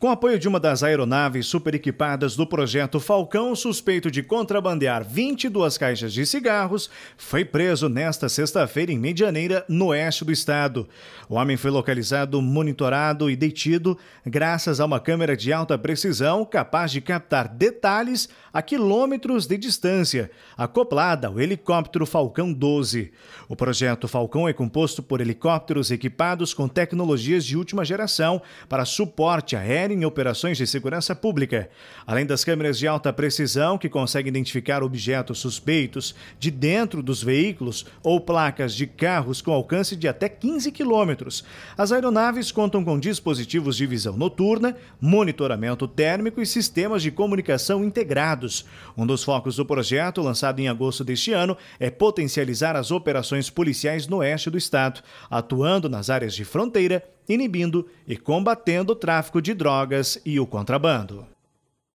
Com apoio de uma das aeronaves superequipadas do projeto Falcão, suspeito de contrabandear 22 caixas de cigarros, foi preso nesta sexta-feira em Medianeira, no oeste do estado. O homem foi localizado, monitorado e detido graças a uma câmera de alta precisão capaz de captar detalhes a quilômetros de distância, acoplada ao helicóptero Falcão 12. O projeto Falcão é composto por helicópteros equipados com tecnologias de última geração para suporte aéreo em operações de segurança pública, além das câmeras de alta precisão que conseguem identificar objetos suspeitos de dentro dos veículos ou placas de carros com alcance de até 15 quilômetros. As aeronaves contam com dispositivos de visão noturna, monitoramento térmico e sistemas de comunicação integrados. Um dos focos do projeto, lançado em agosto deste ano, é potencializar as operações policiais no oeste do estado, atuando nas áreas de fronteira, inibindo e combatendo o tráfico de drogas drogas e o contrabando.